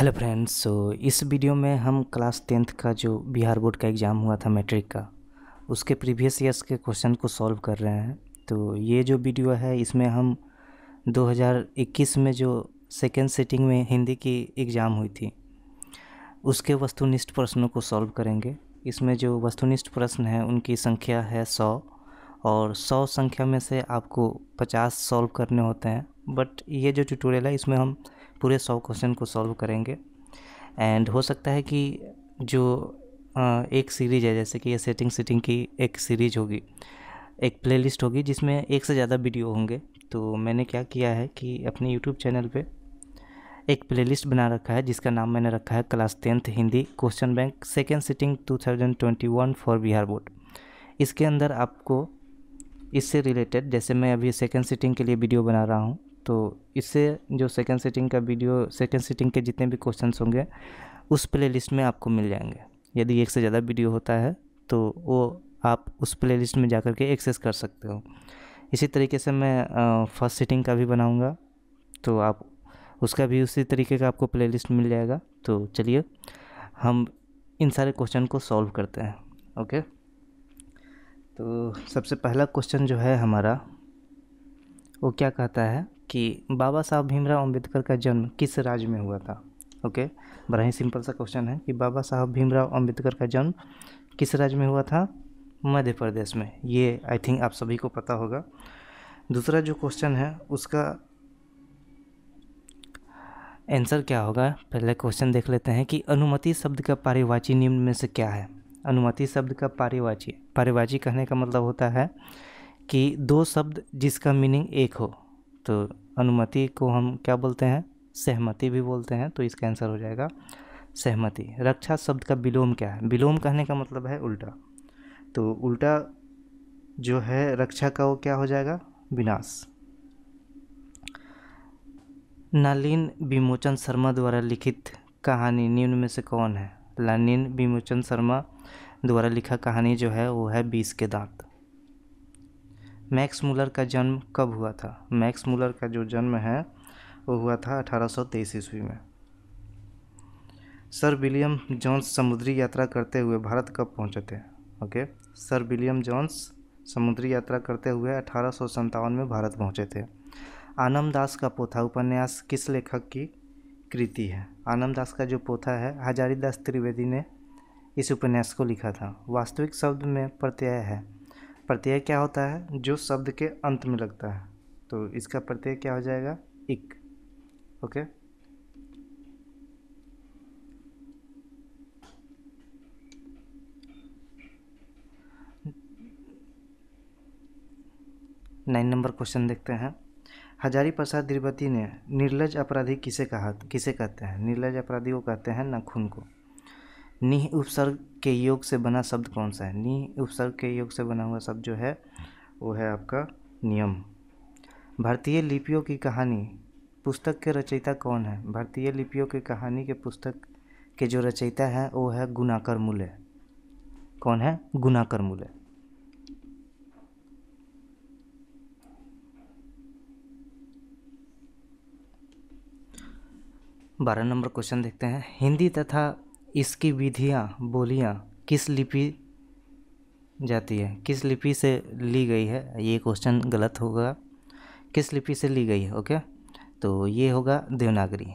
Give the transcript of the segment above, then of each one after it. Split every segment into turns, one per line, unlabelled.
hello friends so इस video में हम क्लास टेंथ का जो बिहार बोर्ड का एग्ज़ाम हुआ था मैट्रिक का उसके प्रीवियस ईयर्स के क्वेश्चन को सॉल्व कर रहे हैं तो ये जो वीडियो है इसमें हम 2021 में जो सेकेंड सेटिंग में हिंदी की एग्ज़ाम हुई थी उसके वस्तुनिष्ठ प्रश्नों को सॉल्व करेंगे इसमें जो वस्तुनिष्ठ प्रश्न हैं उनकी संख्या है सौ और सौ संख्या में से आपको पचास सॉल्व करने होते हैं बट ये जो ट्यूटोरियल है इसमें हम पूरे सौ क्वेश्चन को सॉल्व करेंगे एंड हो सकता है कि जो एक सीरीज है जैसे कि ये सेटिंग सेटिंग की एक सीरीज होगी एक प्लेलिस्ट होगी जिसमें एक से ज़्यादा वीडियो होंगे तो मैंने क्या किया है कि अपने यूट्यूब चैनल पे एक प्लेलिस्ट बना रखा है जिसका नाम मैंने रखा है class tenth Hindi question bank second sitting 2021 for Bihar board इसके अंदर आपको इससे रिलेटेड जैसे मैं अभी सेकेंड सिटिंग के लिए वीडियो बना रहा हूँ तो इससे जो सेकेंड सेटिंग का वीडियो सेकेंड सेटिंग के जितने भी क्वेश्चन होंगे उस प्लेलिस्ट में आपको मिल जाएंगे यदि एक से ज़्यादा वीडियो होता है तो वो आप उस प्लेलिस्ट में जा कर के एक्सेस कर सकते हो इसी तरीके से मैं फर्स्ट सेटिंग का भी बनाऊँगा तो आप उसका भी उसी तरीके का आपको प्ले मिल जाएगा तो चलिए हम इन सारे क्वेश्चन को सॉल्व करते हैं ओके तो सबसे पहला क्वेश्चन जो है हमारा वो क्या कहता है कि बाबा साहब भीमराव अंबेडकर का जन्म किस राज्य में हुआ था ओके बड़ा ही सिंपल सा क्वेश्चन है कि बाबा साहब भीमराव अंबेडकर का जन्म किस राज्य में हुआ था मध्य प्रदेश में ये आई थिंक आप सभी को पता होगा दूसरा जो क्वेश्चन है उसका आंसर क्या होगा पहले क्वेश्चन देख लेते हैं कि अनुमति शब्द का पारिवाची निम्न में से क्या है अनुमति शब्द का पारिवाची पारिवाची कहने का मतलब होता है कि दो शब्द जिसका मीनिंग एक हो तो अनुमति को हम क्या बोलते हैं सहमति भी बोलते हैं तो इसका आंसर हो जाएगा सहमति रक्षा शब्द का विलोम क्या है विलोम कहने का मतलब है उल्टा तो उल्टा जो है रक्षा का वो क्या हो जाएगा विनाश नालिन विमोचन शर्मा द्वारा लिखित कहानी निम्न में से कौन है लालिन विमोचन शर्मा द्वारा लिखा कहानी जो है वो है बीस के दांत मैक्स मूलर का जन्म कब हुआ था मैक्स मूलर का जो जन्म है वो हुआ था 1823 ईस्वी में सर विलियम जॉन्स समुद्री यात्रा करते हुए भारत कब पहुँचे थे ओके सर विलियम जॉन्स समुद्री यात्रा करते हुए अठारह में भारत पहुँचे थे आनंददास दास का पोथा उपन्यास किस लेखक की कृति है आनंददास दास का जो पोथा है हजारीदास त्रिवेदी ने इस उपन्यास को लिखा था वास्तविक शब्द में प्रत्यय है प्रत्यय क्या होता है जो शब्द के अंत में लगता है तो इसका प्रत्यय क्या हो जाएगा इक ओके नाइन नंबर क्वेश्चन देखते हैं हजारी प्रसाद त्रिपति ने निर्लज अपराधी किसे कहा किसे कहते हैं निर्लज अपराधी को कहते हैं नाखून को निह उपसर्ग के योग से बना शब्द कौन सा है निह उपसर्ग के योग से बना हुआ शब्द जो है वो है आपका नियम भारतीय लिपियों की कहानी पुस्तक के रचयिता कौन है भारतीय लिपियों की कहानी के पुस्तक के जो रचयिता है वो है गुनाकर मूल्य कौन है गुनाकर मूल्य बारह नंबर क्वेश्चन देखते हैं हिंदी तथा इसकी विधियाँ बोलियाँ किस लिपि जाती है किस लिपि से ली गई है ये क्वेश्चन गलत होगा किस लिपि से ली गई है ओके तो ये होगा देवनागरी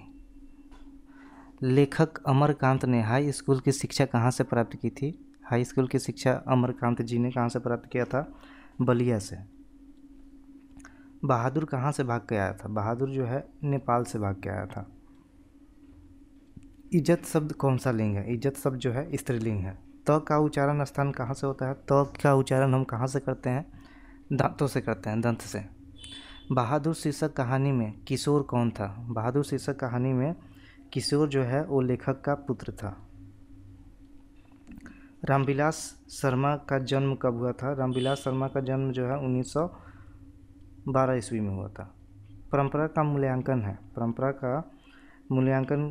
लेखक अमरकांत ने हाई स्कूल की शिक्षा कहाँ से प्राप्त की थी हाई स्कूल की शिक्षा अमरकांत जी ने कहाँ से प्राप्त किया था बलिया से बहादुर कहाँ से भाग के आया था बहादुर जो है नेपाल से भाग के आया था इज्जत शब्द कौन सा लिंग है इज्जत शब्द जो है स्त्रीलिंग है त का उच्चारण स्थान कहाँ से होता है त का उच्चारण हम कहाँ से करते हैं दांतों से करते हैं दंत से बहादुर शीर्षक कहानी में किशोर कौन था बहादुर शीर्षक कहानी में किशोर जो है वो लेखक का पुत्र था रामविलास शर्मा का जन्म कब हुआ था रामविलास शर्मा का जन्म जो है 1912 ईस्वी में हुआ था परंपरा का मूल्यांकन है परंपरा का मूल्यांकन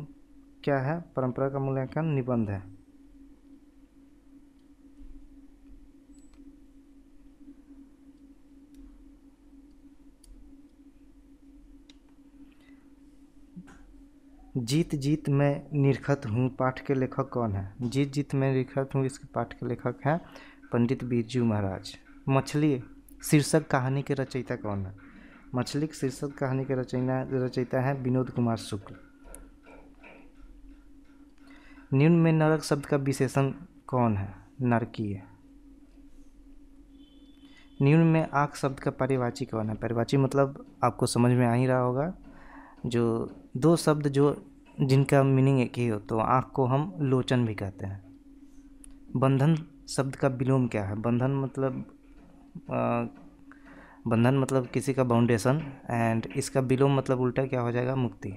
क्या है परंपरा का मूल्यांकन निबंध है जीत जीत में निरखत हूँ पाठ के लेखक कौन है जीत जीत में निरखत हूँ इसके पाठ के लेखक हैं पंडित बिरजू महाराज मछली शीर्षक कहानी के रचयिता कौन है मछली शीर्षक कहानी के रचयिता रचयिता है विनोद कुमार शुक्ल निम्न में नरक शब्द का विशेषण कौन है नरकीय निम्न में आँख शब्द का परिवाची कौन है परिवाची मतलब आपको समझ में आ ही रहा होगा जो दो शब्द जो जिनका मीनिंग एक ही हो तो आँख को हम लोचन भी कहते हैं बंधन शब्द का विलोम क्या है बंधन मतलब आ, बंधन मतलब किसी का बाउंडेशन एंड इसका विलोम मतलब उल्टा क्या हो जाएगा मुक्ति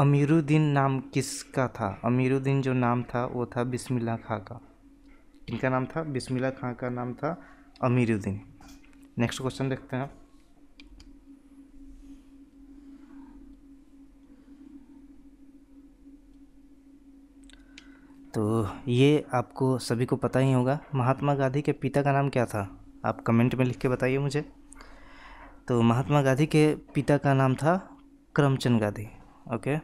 अमीरुद्दीन नाम किसका था अमीरुद्दीन जो नाम था वो था बिस्मिल्ला खां का इनका नाम था बिस्मिल्ला खां का नाम था अमीरुद्दीन नेक्स्ट क्वेश्चन देखते हैं तो ये आपको सभी को पता ही होगा महात्मा गांधी के पिता का नाम क्या था आप कमेंट में लिख के बताइए मुझे तो महात्मा गांधी के पिता का नाम था करमचंद गांधी ओके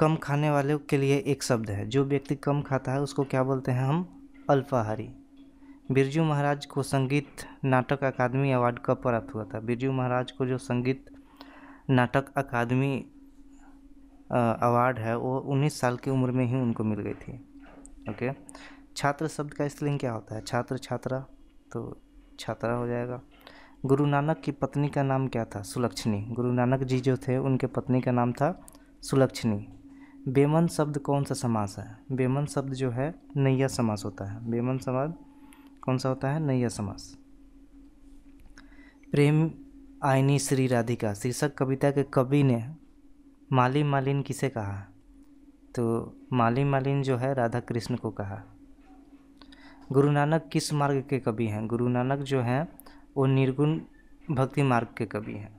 कम खाने वाले के लिए एक शब्द है जो व्यक्ति कम खाता है उसको क्या बोलते हैं हम अल्पाहारी बिरजू महाराज को संगीत नाटक अकादमी अवार्ड कब प्राप्त हुआ था बिरजू महाराज को जो संगीत नाटक अकादमी अवार्ड है वो उन्नीस साल की उम्र में ही उनको मिल गई थी ओके छात्र शब्द का स्त्रीलिंग क्या होता है छात्र छात्रा तो छात्रा हो जाएगा गुरु नानक की पत्नी का नाम क्या था सुलक्षणी गुरु नानक जी जो थे उनके पत्नी का नाम था सुलक्षणी बेमन शब्द कौन सा समास है बेमन शब्द जो है नैया समास होता है बेमन समाज कौन सा होता है नैया समास प्रेम आयनी श्री राधिका शीर्षक कविता के कवि ने माली मालिन किसे कहा तो माली मालिन जो है राधा कृष्ण को कहा गुरु नानक किस मार्ग के कवि हैं गुरु नानक जो हैं वो निर्गुण भक्ति मार्ग के कवि हैं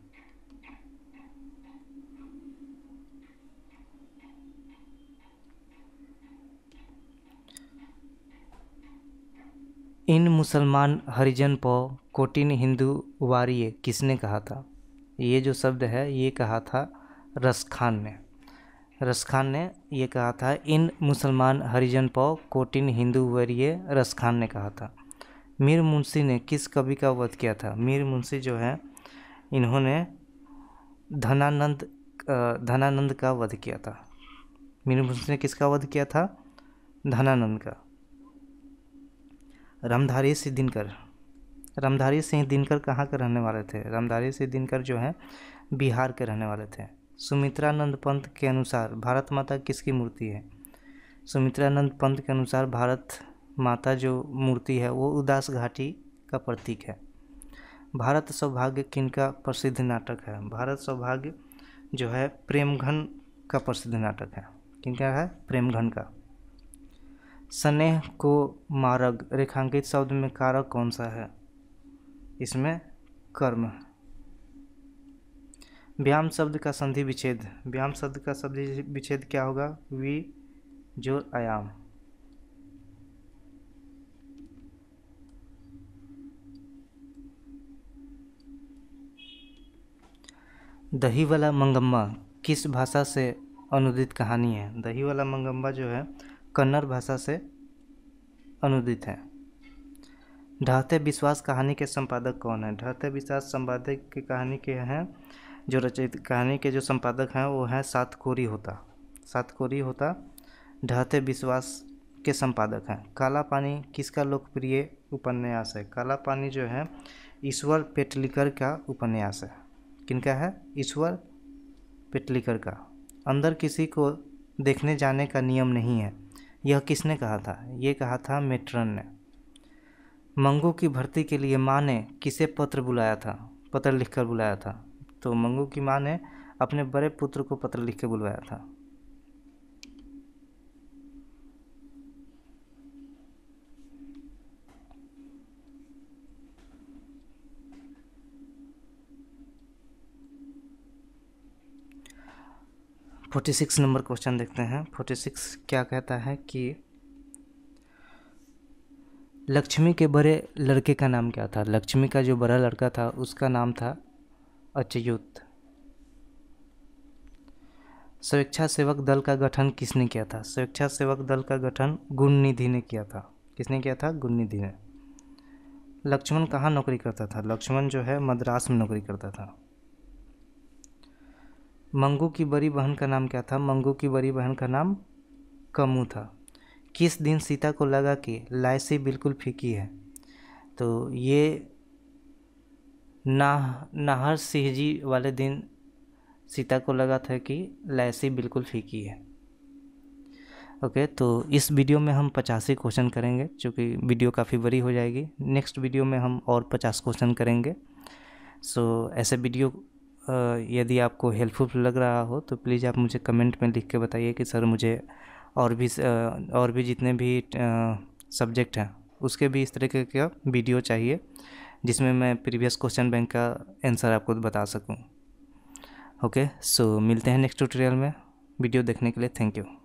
इन मुसलमान हरिजन पो कोटिन हिंदू वारिय किसने कहा था ये जो शब्द है ये कहा था रस खान ने रस खान ने ये कहा था इन मुसलमान हरिजन पो कोटिन हिंदू वरीय रस खान ने कहा था मीर मुंशी ने किस कवि का वध किया था मीर मुंशी जो है इन्होंने धनानंद धनानंद का वध किया था मीर मुंशी ने किसका वध किया था धनानंद का रामधारी सिंह दिनकर रामधारी सिंह दिनकर कहाँ के रहने वाले थे रामधारी सिंह दिनकर जो है बिहार के रहने वाले थे सुमित्रानंद पंत के अनुसार भारत माता किसकी मूर्ति है सुमित्रानंद पंत के अनुसार भारत माता जो मूर्ति है वो उदास घाटी का प्रतीक है भारत सौभाग्य किन का प्रसिद्ध नाटक है भारत सौभाग्य जो है प्रेमघन का प्रसिद्ध नाटक है किन का है प्रेमघन का स्नेह को मारग रेखांकित शब्द में कारक कौन सा है इसमें कर्म व्यायाम शब्द का संधि विच्छेद व्यायाम शब्द का संधि विच्छेद क्या होगा वी जोर आयाम दही वाला मंगम्मा किस भाषा से अनुदित कहानी है दही वाला मंगम्बा जो है कन्नड़ भाषा से अनुदित है ढहते विश्वास कहानी के संपादक कौन है ढहते विश्वास संपादक की कहानी के हैं जो रचित कहानी के जो संपादक हैं वो हैं सात कोरी होता सात कोरी होता ढहते विश्वास के संपादक हैं काला पानी किसका लोकप्रिय उपन्यास है काला पानी जो है ईश्वर पेटलिकर का उपन्यास है किनका है ईश्वर पेटलिकर का अंदर किसी को देखने जाने का नियम नहीं है यह किसने कहा था ये कहा था मेट्रन ने मंगू की भर्ती के लिए माँ ने किसे पत्र बुलाया था पत्र लिखकर बुलाया था तो मंगू की माँ ने अपने बड़े पुत्र को पत्र लिख के बुलवाया था फोर्टी सिक्स नंबर क्वेश्चन देखते हैं फोर्टी सिक्स क्या कहता है कि लक्ष्मी के बड़े लड़के का नाम क्या था लक्ष्मी का जो बड़ा लड़का था उसका नाम था अच्युत स्वेच्छा सेवक दल का गठन किसने किया था स्वेच्छा सेवक दल का गठन गुणनिधि ने किया था किसने किया था गुणनिधि ने लक्ष्मण कहाँ नौकरी करता था लक्ष्मण जो है मद्रास में नौकरी करता था मंगू की बड़ी बहन का नाम क्या था मंगू की बड़ी बहन का नाम कमू था किस दिन सीता को लगा कि लाइसी बिल्कुल फीकी है तो ये नाह नाहर सिंह जी वाले दिन सीता को लगा था कि लाइसी बिल्कुल फीकी है ओके तो इस वीडियो में हम पचासी क्वेश्चन करेंगे क्योंकि वीडियो काफ़ी बड़ी हो जाएगी नेक्स्ट वीडियो में हम और पचास क्वेश्चन करेंगे सो ऐसे वीडियो यदि आपको हेल्पफुल लग रहा हो तो प्लीज़ आप मुझे कमेंट में लिख के बताइए कि सर मुझे और भी और भी जितने भी सब्जेक्ट हैं उसके भी इस तरीके का वीडियो चाहिए जिसमें मैं प्रीवियस क्वेश्चन बैंक का आंसर आपको बता सकूं ओके सो मिलते हैं नेक्स्ट ट्यूटोरियल में वीडियो देखने के लिए थैंक यू